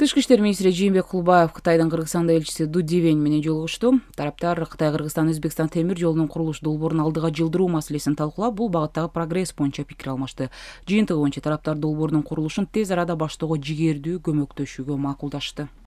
тышкы иштер министри жээнбек кулбаев кытайдын кыргызстанда элчиси ду дивень менен жолугушту тараптар кытай кыргызстан өзбекстан темир жолунун курулуш долбоорун алдыга жылдыруу маселесин талкуулап бул багыттагы прогресс боюнча пикир алмашты жыйынтыгы боюнча тараптар долбоордун курулушун тез арада баштоого жигердүү көмөктөшүүгө макулдашты